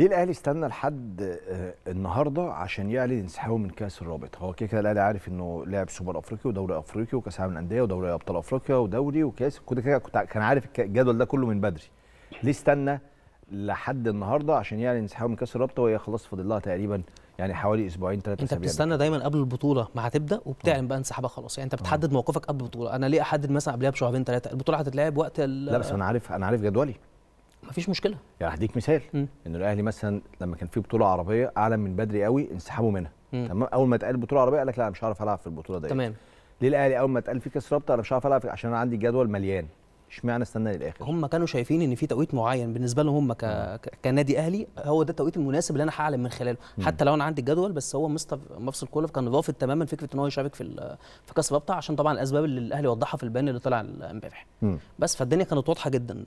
ليه الاهلي استنى لحد آه، النهارده عشان يعلن انسحابه من كاس الرابطه؟ هو كده كده الاهلي عارف انه لعب سوبر افريقيا ودوري افريقي وكاس عالم الانديه ودوري ابطال افريقيا ودوري وكاس كده كده كان عارف الجدول ده كله من بدري ليه استنى لحد النهارده عشان يعلن انسحابه من كاس الرابطه وهي خلاص فاضل لها تقريبا يعني حوالي اسبوعين ثلاثه انت بتستنى دايما قبل البطوله ما هتبدا وبتعلن اه. بقى انسحابها خلاص يعني انت اه. بتحدد موقفك قبل البطوله انا ليه احدد مثلا قبلها بشهرين ثلاثه البطوله هتتلعب وقت لا بس انا عارف انا عارف جدولي مفيش مشكله يعني هديك مثال ان الاهلي مثلا لما كان في بطوله عربيه اعلن من بدري قوي انسحبوا منها تمام اول ما اتقال بطوله عربيه قال لك لا انا مش هعرف العب في البطوله دي تمام ليه الاهلي اول ما اتقال في كاس رابطه انا مش هعرف العب عشان انا عندي جدول مليان اشمعنى استنى للاخر هم كانوا شايفين ان في توقيت معين بالنسبه لهم هم ك... كنادي اهلي هو ده التوقيت المناسب اللي انا هعلم من خلاله مم. حتى لو انا عندي الجدول بس هو مستر مفصل كولف كان رافض تماما فكره ان هو يشارك في ال... في كاس رابطه عشان طبعا الاسباب اللي الاهلي وضحها في البيان اللي طلع امبارح بس فالدنيا كانت واضحه جدا